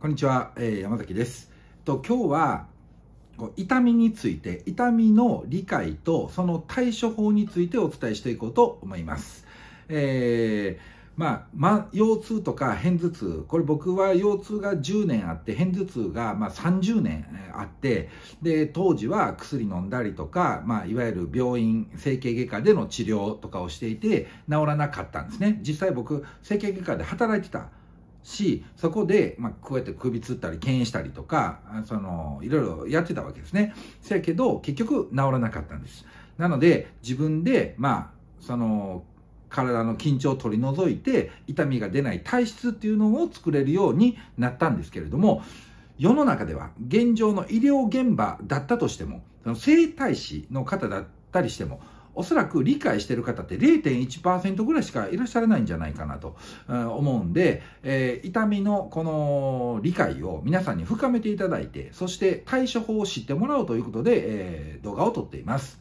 こんにちは、えー、山崎です。と今日は痛みについて、痛みの理解とその対処法についてお伝えしていこうと思います。えーまあ、ま、腰痛とか片頭痛、これ僕は腰痛が10年あって、片頭痛がま30年あって、で、当時は薬飲んだりとか、まあ、いわゆる病院、整形外科での治療とかをしていて、治らなかったんですね。実際僕、整形外科で働いてたし、そこで、まあ、こうやって首つったり、牽引したりとか、その、いろいろやってたわけですね。せやけど、結局治らなかったんです。なので、自分で、まあ、その、体の緊張を取り除いて、痛みが出ない体質っていうのを作れるようになったんですけれども、世の中では、現状の医療現場だったとしても、その整体師の方だったりしても、おそらく理解してる方って0.1%ぐらいしかいらっしゃらないんじゃないかなと思うんで、えー、痛みのこの理解を皆さんに深めていただいて、そして対処法を知ってもらおうということで、えー、動画を撮っています。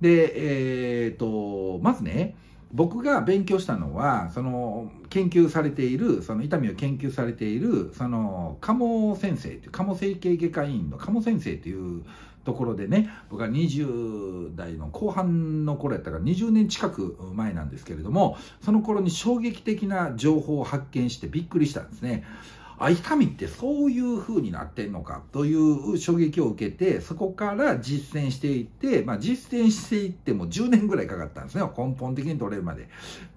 で、えー、っと、まずね、僕が勉強したのは、その研究されている、その痛みを研究されている、その鴨先生鴨整形外科医院の鴨先生というところでね僕は20代の後半の頃やったから20年近く前なんですけれどもその頃に衝撃的な情報を発見してびっくりしたんですね。あ、痛みってそういう風になってんのかという衝撃を受けて、そこから実践していって、まあ実践していっても10年ぐらいかかったんですね。根本的に取れるまで。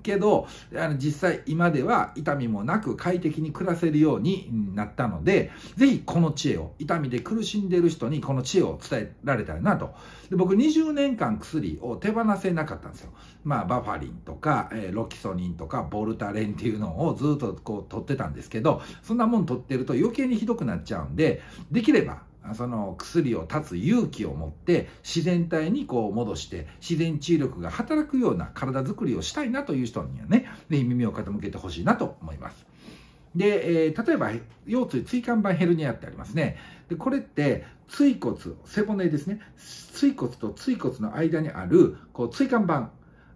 けど、あの実際今では痛みもなく快適に暮らせるようになったので、ぜひこの知恵を、痛みで苦しんでいる人にこの知恵を伝えられたらなと。で僕20年間薬を手放せなかったんですよ。まあバファリンとか、えロキソニンとかボルタレンっていうのをずっとこう取ってたんですけど、そんなもん取ってると余計にひどくなっちゃうんで、できれば、その薬を断つ勇気を持って自然体にこう戻して自然治癒力が働くような体づくりをしたいなという人にはね、耳を傾けてほしいなと思います。で、えー、例えば腰椎椎間板ヘルニアってありますね。でこれって椎骨、背骨ですね。椎骨と椎骨の間にあるこう椎間板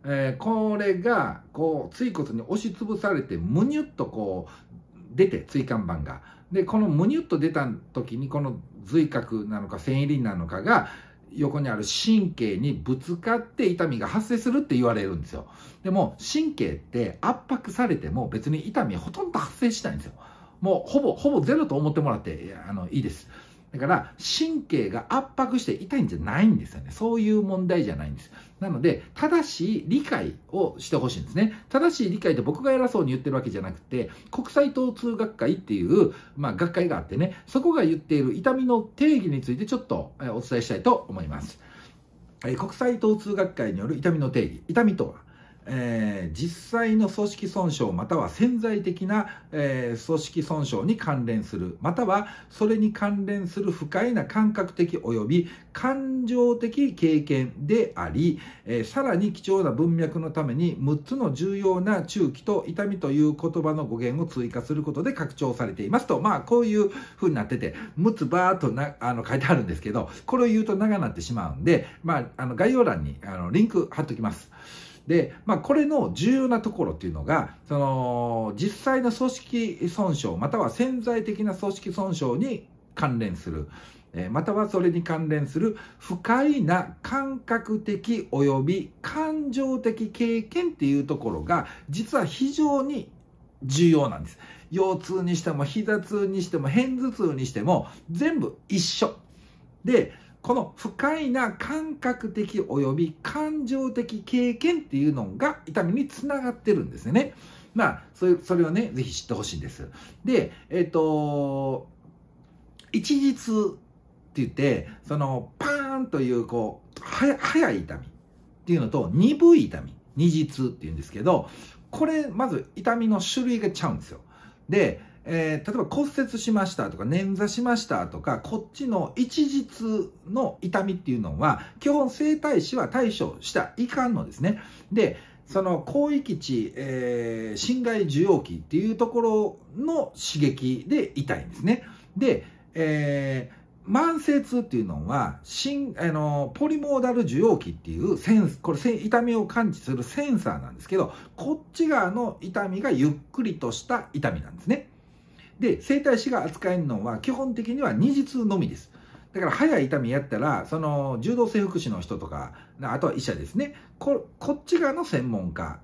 えー、これがこう椎骨に押しつぶされてむにゅっとこう出て椎間板がでこのむにゅっと出た時にこの髄核なのか繊維輪なのかが横にある神経にぶつかって痛みが発生するって言われるんですよでも神経って圧迫されても別に痛みほとんど発生しないんですよもうほぼほぼゼロと思ってもらってあのいいですだから、神経が圧迫して痛いんじゃないんですよね。そういう問題じゃないんです。なので、正しい理解をしてほしいんですね。正しい理解って僕が偉そうに言ってるわけじゃなくて、国際疼痛学会っていう、まあ、学会があってね、そこが言っている痛みの定義についてちょっとお伝えしたいと思います。国際疼痛学会による痛みの定義。痛みとは、えー、実際の組織損傷または潜在的な、えー、組織損傷に関連するまたはそれに関連する不快な感覚的及び感情的経験であり、えー、さらに貴重な文脈のために6つの重要な中期と痛みという言葉の語源を追加することで拡張されていますとまあこういう風になってて6つバーっとなあの書いてあるんですけどこれを言うと長なってしまうんでまああの概要欄にあのリンク貼っておきます。で、まあ、これの重要なところっていうのが、その、実際の組織損傷、または潜在的な組織損傷に関連する、えまたはそれに関連する不快な感覚的及び感情的経験っていうところが、実は非常に重要なんです。腰痛にしても、膝痛にしても、片頭痛にしても、全部一緒。で、この不快な感覚的及び感情的経験っていうのが痛みにつながってるんですよね。まあ、それそれをね、ぜひ知ってほしいんです。で、えっ、ー、と、一日って言って、その、パーンという、こう、早い痛みっていうのと、鈍い痛み、二日っていうんですけど、これ、まず痛みの種類がちゃうんですよ。で、えー、例えば骨折しましたとか、捻挫しましたとか、こっちの一日の痛みっていうのは、基本整体師は対処したいかんのですね。で、その広域値、えー、侵害受容器っていうところの刺激で痛いんですね。で、えー慢性痛っていうのは、新、あの、ポリモーダル受容器っていうセンス、これ、痛みを感知するセンサーなんですけど、こっち側の痛みがゆっくりとした痛みなんですね。で、整体師が扱えるのは基本的には二日のみです。だから、早い痛みやったら、その、柔道整復師の人とか、あとは医者ですね。こ、こっち側の専門家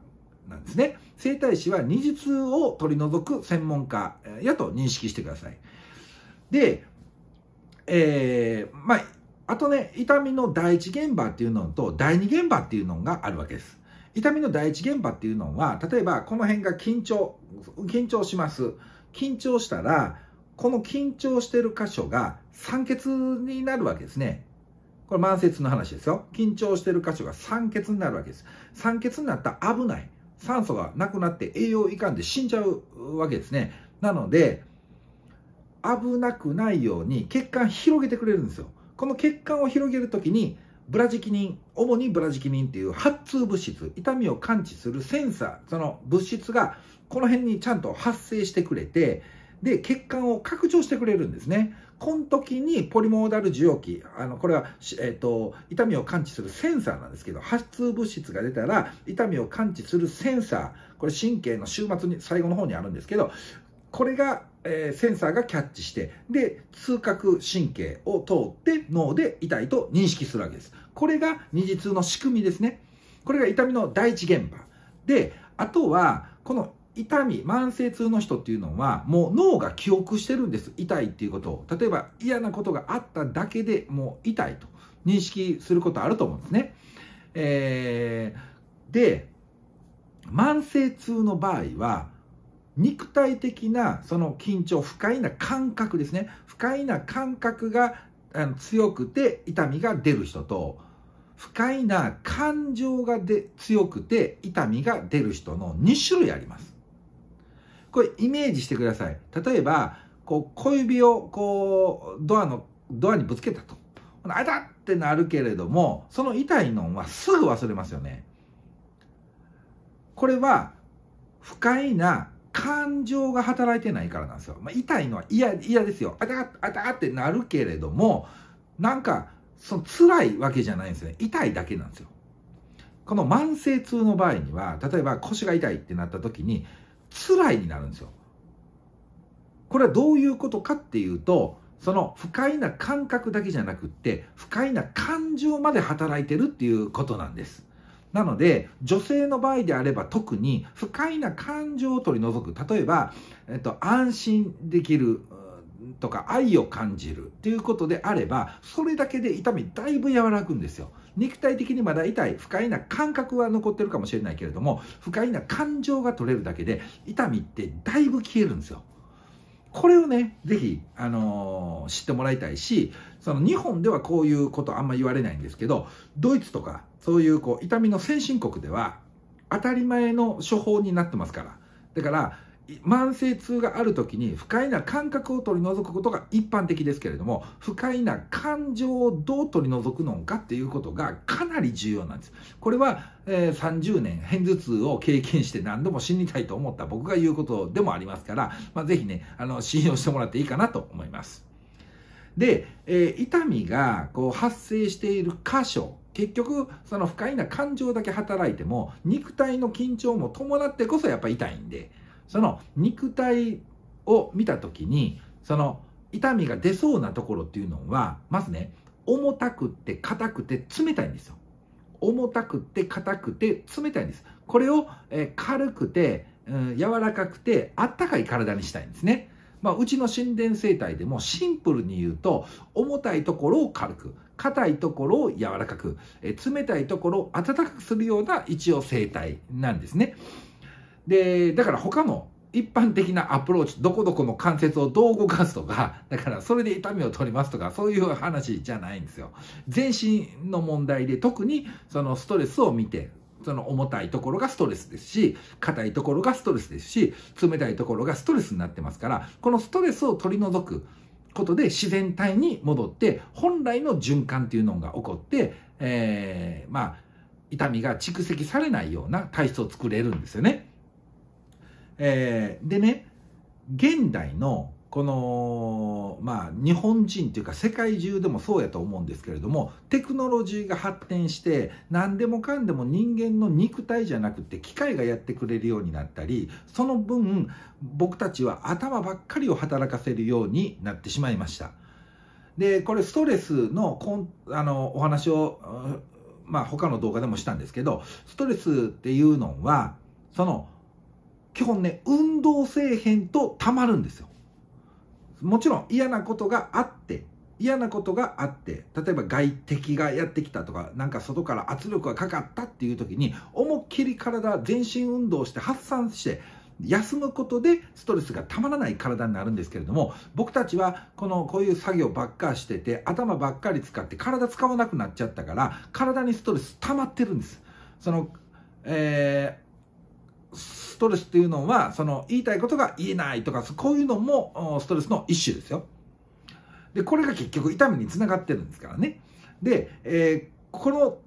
なんですね。整体師は二日を取り除く専門家やと認識してください。で、えー、まあ、あとね、痛みの第一現場っていうのと第二現場っていうのがあるわけです。痛みの第一現場っていうのは、例えばこの辺が緊張、緊張します。緊張したら、この緊張してる箇所が酸欠になるわけですね。これ、慢性痛の話ですよ。緊張してる箇所が酸欠になるわけです。酸欠になったら危ない。酸素がなくなって栄養いかんで死んじゃうわけですね。なので、危なくないように血管広げてくれるんですよ。この血管を広げるときに、ブラジキニン、主にブラジキニンっていう発痛物質、痛みを感知するセンサー、その物質がこの辺にちゃんと発生してくれて、で、血管を拡張してくれるんですね。この時にポリモーダル受容器、あの、これは、えっ、ー、と、痛みを感知するセンサーなんですけど、発痛物質が出たら、痛みを感知するセンサー、これ神経の終末に、最後の方にあるんですけど、これが、えー、センサーがキャッチして、で、痛覚神経を通って脳で痛いと認識するわけです。これが二次痛の仕組みですね。これが痛みの第一現場。で、あとは、この痛み、慢性痛の人っていうのは、もう脳が記憶してるんです。痛いっていうことを。例えば嫌なことがあっただけでもう痛いと認識することあると思うんですね。えー、で、慢性痛の場合は、肉体的なその緊張、不快な感覚ですね。不快な感覚があの強くて痛みが出る人と、不快な感情がで強くて痛みが出る人の2種類あります。これイメージしてください。例えば、こう小指をこうドアの、ドアにぶつけたと。あだってなるけれども、その痛いのはすぐ忘れますよね。これは不快な感情が働いてないからなんですよ。まあ、痛いのは嫌、嫌ですよ。あたあたってなるけれども、なんか、その辛いわけじゃないんですね。痛いだけなんですよ。この慢性痛の場合には、例えば腰が痛いってなった時に、辛いになるんですよ。これはどういうことかっていうと、その不快な感覚だけじゃなくって、不快な感情まで働いてるっていうことなんです。なので、女性の場合であれば特に不快な感情を取り除く。例えば、えっと、安心できるとか愛を感じるっていうことであれば、それだけで痛みだいぶ和らぐんですよ。肉体的にまだ痛い、不快な感覚は残ってるかもしれないけれども、不快な感情が取れるだけで、痛みってだいぶ消えるんですよ。これをね、ぜひ、あのー、知ってもらいたいし、その日本ではこういうことあんま言われないんですけど、ドイツとか、そういうこう、痛みの先進国では、当たり前の処方になってますから。だから、慢性痛がある時に不快な感覚を取り除くことが一般的ですけれども不快な感情をどう取り除くのかっていうことがかなり重要なんですこれは、えー、30年片頭痛を経験して何度も死にたいと思った僕が言うことでもありますから、まあ、ぜひねあの信用してもらっていいかなと思いますで、えー、痛みがこう発生している箇所結局その不快な感情だけ働いても肉体の緊張も伴ってこそやっぱ痛いんでその肉体を見た時にその痛みが出そうなところっていうのはまずね重たくって硬くて冷たいんですよ重たくって硬くて冷たいんですこれを、え軽くて、うん、柔らかくてあったかい体にしたいんですねまあ、うちの神殿生態でもシンプルに言うと、重たいところを軽く、硬いところを柔らかく、え冷たいところを温かくするような一応生態なんですね。で、だから他の一般的なアプローチ、どこどこの関節をどう動かすとか、だからそれで痛みを取りますとか、そういう話じゃないんですよ。全身の問題で特にそのストレスを見て、その重たいところがストレスですし、硬いところがストレスですし、冷たいところがストレスになってますから、このストレスを取り除くことで自然体に戻って、本来の循環っていうのが起こって、えー、まあ、痛みが蓄積されないような体質を作れるんですよね。えー、でね、現代のこの、まあ、日本人というか世界中でもそうやと思うんですけれども、テクノロジーが発展して、何でもかんでも人間の肉体じゃなくて機械がやってくれるようになったり、その分僕たちは頭ばっかりを働かせるようになってしまいました。で、これストレスのこんあのお話を、まあ、他の動画でもしたんですけど、ストレスっていうのは、その基本ね、運動せえへんとたまるんですよ。もちろん嫌なことがあって、嫌なことがあって、例えば外敵がやってきたとか、なんか外から圧力がかかったっていう時に、思いっきり体、全身運動して発散して、休むことでストレスがたまらない体になるんですけれども僕たちはこのこういう作業ばっかしてて頭ばっかり使って体使わなくなっちゃったから体にストレス溜まってるんですその、えートレスっていうのは、その言いたいことが言えないとか、こういうのもストレスの一種ですよ。で、これが結局痛みにつながってるんですからね。で、えー、この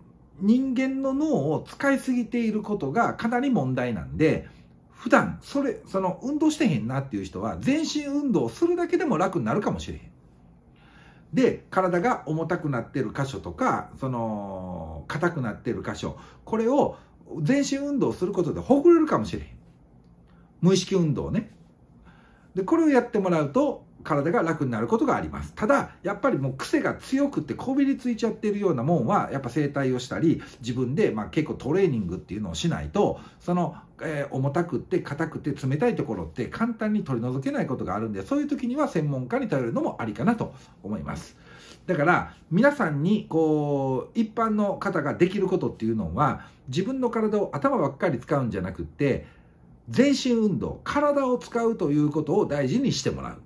人間の脳を使いすぎていることがかなり問題なんで、普段、それ、その運動してへんなっていう人は、全身運動するだけでも楽になるかもしれへん。で、体が重たくなってる箇所とか、その、硬くなってる箇所、これを全身運動することでほぐれるかもしれへん。無意識運動ね。で、これをやってもらうと、体が楽になることがあります。ただ、やっぱりもう癖が強くてこびりついちゃってるようなもんは、やっぱ整体をしたり、自分で、まあ、結構トレーニングっていうのをしないと、その、えー、重たくて硬くて冷たいところって簡単に取り除けないことがあるんで、そういう時には専門家に頼るのもありかなと思います。だから皆さんにこう一般の方ができることっていうのは自分の体を頭ばっかり使うんじゃなくって全身運動、体を使うということを大事にしてもらう。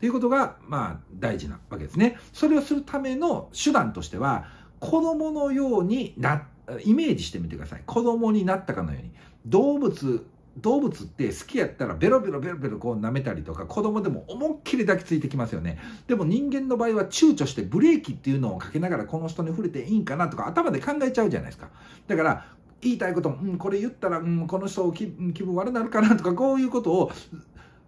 ということが、まあ、大事なわけですね。それをするための手段としては、子供のようにな、イメージしてみてください。子供になったかのように。動物、動物って好きやったらベロベロベロベロこう舐めたりとか、子供でも思いっきり抱きついてきますよね。でも人間の場合は躊躇してブレーキっていうのをかけながらこの人に触れていいんかなとか頭で考えちゃうじゃないですか。だから、言いたいこと、うん、これ言ったら、うん、この人気気分悪なるかなとか、こういうことを、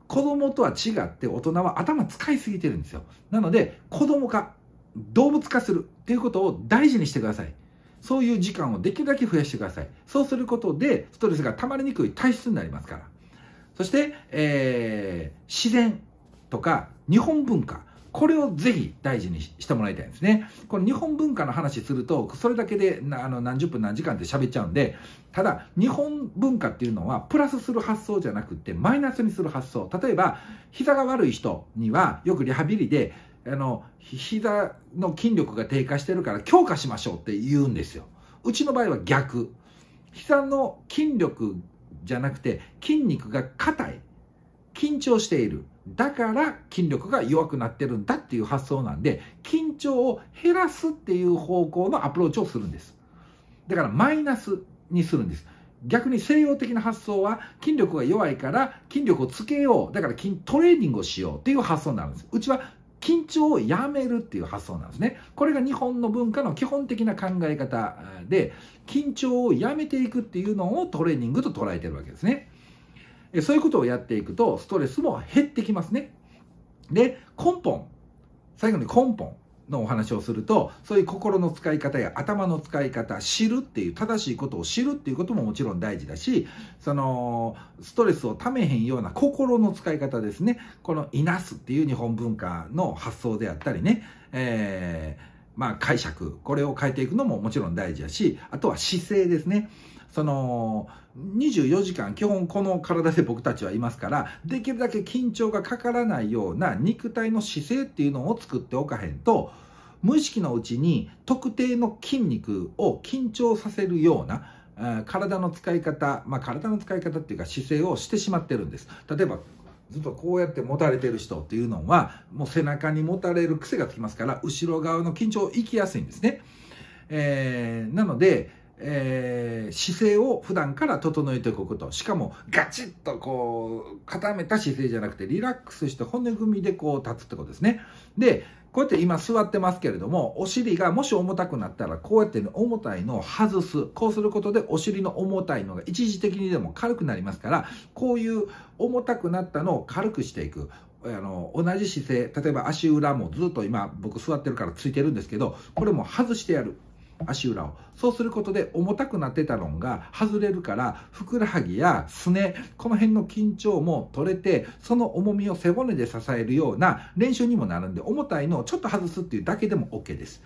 子供とは違って大人は頭使いすぎてるんですよ。なので、子供化、動物化するっていうことを大事にしてください。そういう時間をできるだけ増やしてください。そうすることで、ストレスが溜まりにくい体質になりますから。そして、えー、自然とか日本文化、これをぜひ大事にしてもらいたいんですね。この日本文化の話すると、それだけであの何十分何時間って喋っちゃうんで、ただ、日本文化っていうのは、プラスする発想じゃなくて、マイナスにする発想。例えば、膝が悪い人には、よくリハビリで、あの、膝の筋力が低下してるから強化しましょうって言うんですよ。うちの場合は逆。膝の筋力じゃなくて筋肉が硬い。緊張している。だから筋力が弱くなってるんだっていう発想なんで、緊張を減らすっていう方向のアプローチをするんです。だからマイナスにするんです。逆に西洋的な発想は筋力が弱いから筋力をつけよう。だから筋トレーニングをしようっていう発想になるんです。うちは緊張をやめるっていう発想なんですね。これが日本の文化の基本的な考え方で、緊張をやめていくっていうのをトレーニングと捉えてるわけですね。そういうことをやっていくと、ストレスも減ってきますね。で、根本、最後に根本のお話をすると、そういう心の使い方や頭の使い方、知るっていう、正しいことを知るっていうことももちろん大事だし、その、ストレスをためへんような心の使い方ですね。この、いなすっていう日本文化の発想であったりね、えー、まあ解釈、これを変えていくのももちろん大事だし、あとは姿勢ですね。その、24時間基本この体で僕たちはいますから、できるだけ緊張がかからないような肉体の姿勢っていうのを作っておかへんと、無意識のうちに特定の筋肉を緊張させるような、体の使い方、まあ、体の使い方っていうか姿勢をしてしまってるんです。例えばずっとこうやって持たれてる人っていうのは、もう背中に持たれる癖がつきますから、後ろ側の緊張を生きやすいんですね。えー、なので、えー、姿勢を普段から整えておくこと。しかも、ガチッとこう、固めた姿勢じゃなくて、リラックスして骨組みでこう立つってことですね。で、こうやって今座ってますけれども、お尻がもし重たくなったら、こうやって重たいのを外す。こうすることで、お尻の重たいのが一時的にでも軽くなりますから、こういう重たくなったのを軽くしていく。あの同じ姿勢例えば足裏もずっと今僕座ってるからついてるんですけどこれも外してやる足裏を。そうすることで重たくなってたのが外れるから、ふくらはぎやすね、この辺の緊張も取れて、その重みを背骨で支えるような練習にもなるんで、重たいのをちょっと外すっていうだけでも OK です。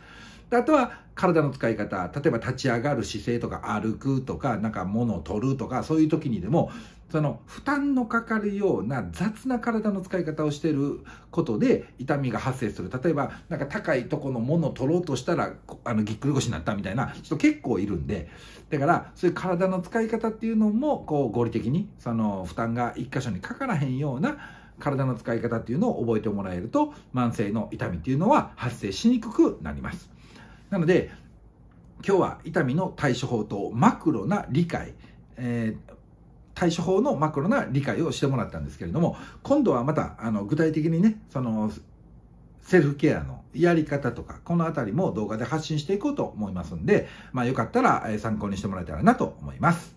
あとは体の使い方例えば立ち上がる姿勢とか歩くとかなんか物を取るとかそういう時にでもその負担のかかるような雑な体の使い方をしてることで痛みが発生する例えばなんか高いとこの物を取ろうとしたらあのぎっくり腰になったみたいな人結構いるんでだからそういう体の使い方っていうのもこう合理的にその負担が1箇所にかからへんような体の使い方っていうのを覚えてもらえると慢性の痛みっていうのは発生しにくくなります。なので、今日は痛みの対処法とマクロな理解、えー、対処法のマクロな理解をしてもらったんですけれども、今度はまた、あの、具体的にね、その、セルフケアのやり方とか、このあたりも動画で発信していこうと思いますんで、まあよかったら参考にしてもらえたらなと思います。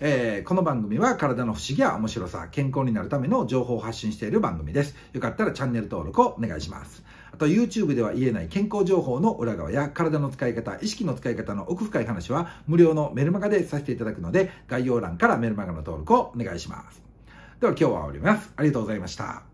えー、この番組は体の不思議や面白さ、健康になるための情報を発信している番組です。よかったらチャンネル登録をお願いします。あと YouTube では言えない健康情報の裏側や体の使い方、意識の使い方の奥深い話は無料のメルマガでさせていただくので、概要欄からメルマガの登録をお願いします。では今日は終わります。ありがとうございました。